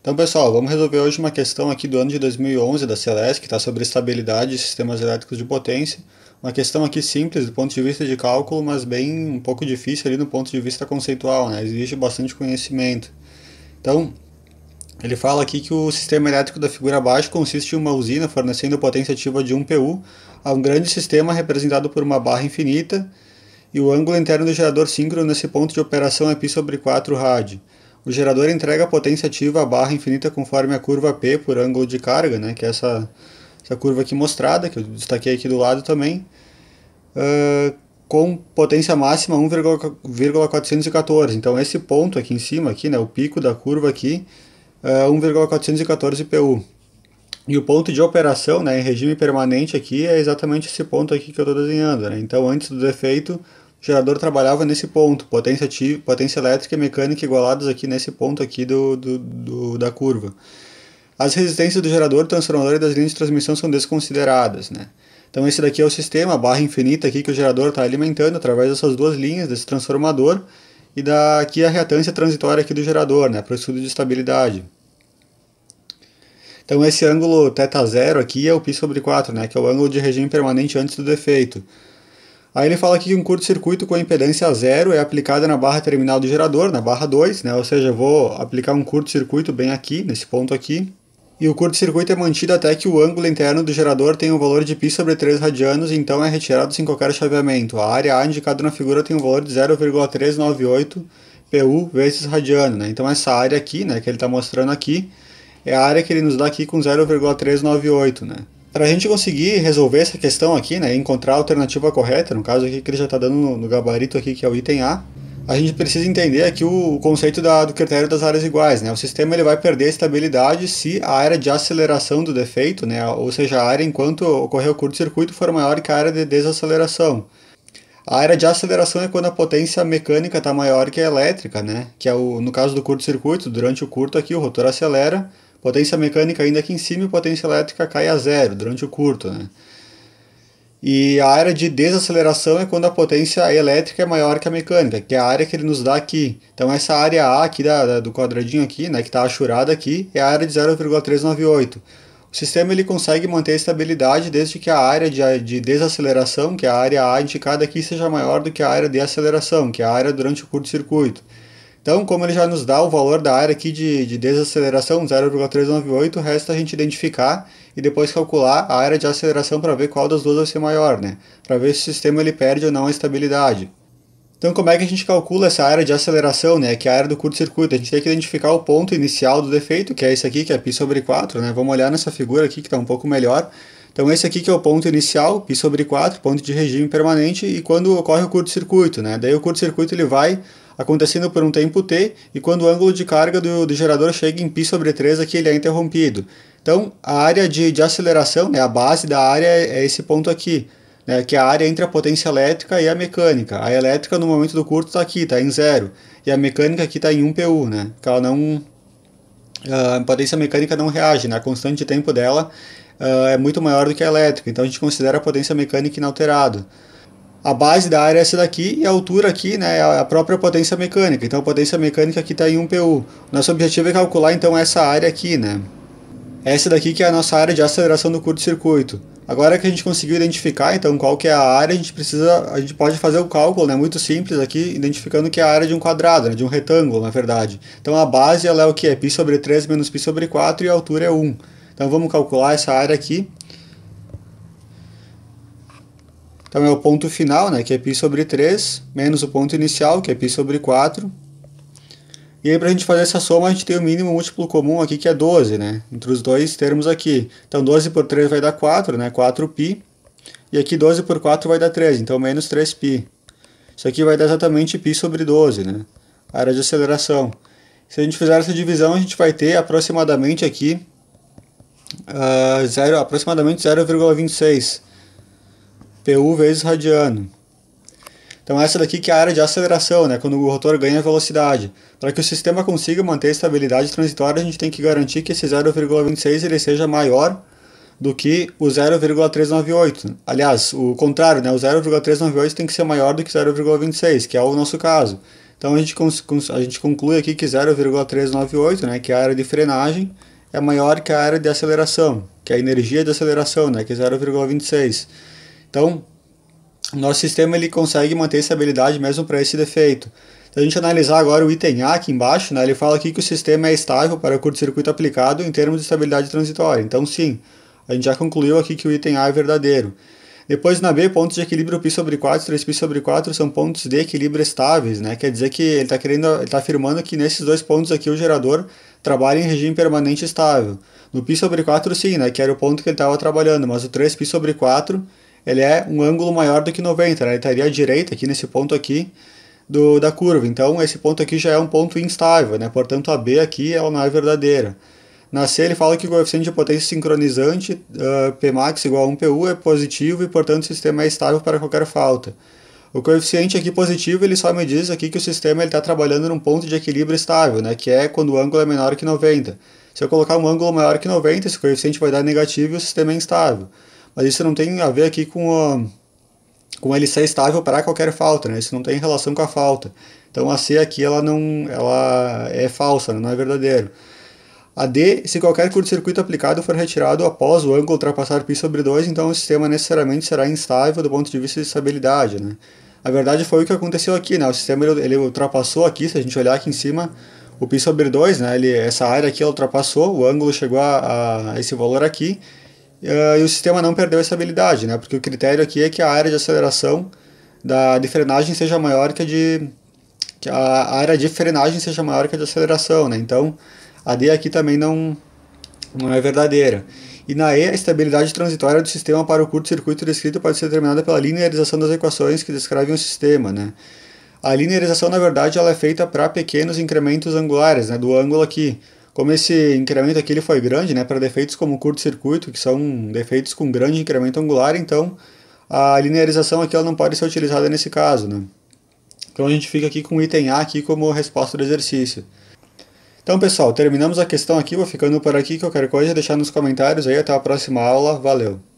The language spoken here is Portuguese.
Então, pessoal, vamos resolver hoje uma questão aqui do ano de 2011 da Celeste, que está sobre estabilidade de sistemas elétricos de potência. Uma questão aqui simples do ponto de vista de cálculo, mas bem um pouco difícil ali no ponto de vista conceitual, né? Exige bastante conhecimento. Então, ele fala aqui que o sistema elétrico da figura abaixo consiste em uma usina fornecendo potência ativa de 1 PU a um grande sistema representado por uma barra infinita e o ângulo interno do gerador síncrono nesse ponto de operação é π sobre 4 rad. O gerador entrega a potência ativa à barra infinita conforme a curva P por ângulo de carga, né? que é essa, essa curva aqui mostrada, que eu destaquei aqui do lado também, uh, com potência máxima 1,414. Então esse ponto aqui em cima, aqui, né? o pico da curva aqui, é 1,414 PU. E o ponto de operação né, em regime permanente aqui é exatamente esse ponto aqui que eu estou desenhando. Né? Então antes do defeito o gerador trabalhava nesse ponto, potência, potência elétrica e mecânica igualados aqui nesse ponto aqui do, do, do, da curva. As resistências do gerador, transformador e das linhas de transmissão são desconsideradas, né? Então esse daqui é o sistema, a barra infinita aqui que o gerador está alimentando através dessas duas linhas, desse transformador, e daqui a reatância transitória aqui do gerador, né, para o estudo de estabilidade. Então esse ângulo θ0 aqui é o π sobre 4, né, que é o ângulo de regime permanente antes do defeito. Aí ele fala aqui que um curto-circuito com a impedância zero é aplicada na barra terminal do gerador, na barra 2, né? ou seja, eu vou aplicar um curto-circuito bem aqui, nesse ponto aqui, e o curto-circuito é mantido até que o ângulo interno do gerador tenha um valor de π sobre 3 radianos, então é retirado sem qualquer chaveamento. A área A indicada na figura tem um valor de 0,398 PU vezes radiano. Né? Então essa área aqui, né, que ele está mostrando aqui, é a área que ele nos dá aqui com 0,398. Né? Para a gente conseguir resolver essa questão aqui, né, encontrar a alternativa correta, no caso aqui que ele já está dando no, gabarito aqui que é o item A, a gente precisa entender aqui o, conceito da, do critério das áreas iguais. Né? O sistema ele vai perder estabilidade se a área de aceleração do defeito, né, ou seja, a área enquanto ocorreu o curto-circuito, for maior que a área de desaceleração. A área de aceleração é quando a potência mecânica está maior que a elétrica, né? que é o, no caso do curto-circuito, durante o curto aqui o rotor acelera, potência mecânica ainda aqui em cima e potência elétrica cai a zero durante o curto. Né? E a área de desaceleração é quando a potência elétrica é maior que a mecânica, que é a área que ele nos dá aqui. Então essa área A aqui da, da do quadradinho aqui, né, que está achurada aqui, é a área de 0,398. O sistema ele consegue manter a estabilidade desde que a área de, de desaceleração, que é a área A indicada aqui, seja maior do que a área de aceleração, que é a área durante o curto-circuito. Então, como ele já nos dá o valor da área aqui de, de desaceleração, 0,398, resta a gente identificar e depois calcular a área de aceleração para ver qual das duas vai ser maior, né? Para ver se o sistema ele perde ou não a estabilidade. Então, como é que a gente calcula essa área de aceleração, né? Que é a área do curto-circuito. A gente tem que identificar o ponto inicial do defeito, que é esse aqui, que é π sobre 4, né? Vamos olhar nessa figura aqui que está um pouco melhor. Então, esse aqui que é o ponto inicial, π sobre 4, ponto de regime permanente, e quando ocorre o curto-circuito, né? Daí o curto-circuito ele vai acontecendo por um tempo t e quando o ângulo de carga do, do gerador chega em π sobre 3 aqui ele é interrompido. Então a área de, de aceleração, né, a base da área é, é esse ponto aqui, né, que é a área entre a potência elétrica e a mecânica. A elétrica no momento do curto está aqui, está em zero, e a mecânica aqui está em 1 PU, né, que ela não... Ah, a potência mecânica não reage, né, a constante de tempo dela Uh, é muito maior do que a elétrica, então a gente considera a potência mecânica inalterada a base da área é essa daqui e a altura aqui né, é a é própria potência mecânica. Então a potência mecânica aqui está em 1 PU. Nosso objetivo é calcular então essa área aqui, né? Essa daqui que é a nossa área de aceleração do curto-circuito. Agora que a gente conseguiu identificar então qual que é a área, a gente precisa, a gente pode fazer o um cálculo, né, muito simples aqui, identificando que é a área de um quadrado, né, de um retângulo, na verdade. Então a base ela é o que é π sobre 3 menos π sobre 4 e a altura é 1. Então vamos calcular essa área aqui. Então é o ponto final, né, que é π sobre 3, menos o ponto inicial, que é π sobre 4. E aí para a gente fazer essa soma, a gente tem o mínimo múltiplo comum aqui, que é 12, né, entre os dois termos aqui. Então 12 por 3 vai dar 4, né, 4π. E aqui 12 por 4 vai dar 3, então menos 3π. Isso aqui vai dar exatamente π sobre 12, né, a área de aceleração. Se a gente fizer essa divisão, a gente vai ter aproximadamente aqui uh, zero, aproximadamente 0,26 PU vezes radiano. Então essa daqui que é a área de aceleração, né, quando o rotor ganha velocidade. Para que o sistema consiga manter a estabilidade transitória, a gente tem que garantir que esse 0,26 ele seja maior do que o 0,398. Aliás, o contrário, né, o 0,398 tem que ser maior do que 0,26, que é o nosso caso. Então a gente, a gente conclui aqui que 0,398, né, que é a área de frenagem, é maior que a área de aceleração, que é a energia de aceleração, né, que é 0,26. Então, nosso sistema ele consegue manter estabilidade mesmo para esse defeito. Se a gente analisar agora o item A aqui embaixo, né, ele fala aqui que o sistema é estável para curto-circuito aplicado em termos de estabilidade transitória. Então sim, a gente já concluiu aqui que o item A é verdadeiro. Depois na B, pontos de equilíbrio π sobre 4 e 3π sobre 4 são pontos de equilíbrio estáveis, né? Quer dizer que ele está querendo, está afirmando que nesses dois pontos aqui o gerador trabalha em regime permanente estável. No π sobre 4 sim, né? Que era o ponto que ele estava trabalhando, mas o 3π sobre 4 ele é um ângulo maior do que 90, né? ele estaria à direita aqui nesse ponto aqui do, da curva. Então esse ponto aqui já é um ponto instável, né? portanto a B aqui ela não é verdadeira. Na C ele fala que o coeficiente de potência sincronizante uh, Pmax igual a 1 PU é positivo e portanto o sistema é estável para qualquer falta. O coeficiente aqui positivo ele só me diz aqui que o sistema está trabalhando num ponto de equilíbrio estável, né? que é quando o ângulo é menor que 90. Se eu colocar um ângulo maior que 90, esse coeficiente vai dar negativo e o sistema é instável mas isso não tem a ver aqui com, a, com ele ser é estável para qualquer falta, né? isso não tem relação com a falta. Então a C aqui ela não, ela é falsa, não é verdadeiro. A D, se qualquer curto-circuito aplicado for retirado após o ângulo ultrapassar π sobre 2, então o sistema necessariamente será instável do ponto de vista de estabilidade. Né? A verdade foi o que aconteceu aqui, né? o sistema ele, ele ultrapassou aqui, se a gente olhar aqui em cima, o π sobre 2, né? ele, essa área aqui ultrapassou, o ângulo chegou a, a esse valor aqui, eh, e o sistema não perdeu essa habilidade, né? porque o critério aqui é que a área de aceleração da, de frenagem seja maior que a de que a área de frenagem seja maior que a de aceleração, né? Então, a D aqui também não, não é verdadeira. E na E, a estabilidade transitória do sistema para o curto-circuito descrito pode ser determinada pela linearização das equações que descrevem o sistema, né? A linearização, na verdade, ela é feita para pequenos incrementos angulares, né? Do ângulo aqui. Como esse incremento aqui ele foi grande, né, para defeitos como curto-circuito, que são defeitos com grande incremento angular, então a linearização aqui ela não pode ser utilizada nesse caso. Né? Então a gente fica aqui com o item A aqui como resposta do exercício. Então pessoal, terminamos a questão aqui, vou ficando por aqui, qualquer coisa deixar nos comentários aí, até a próxima aula, valeu!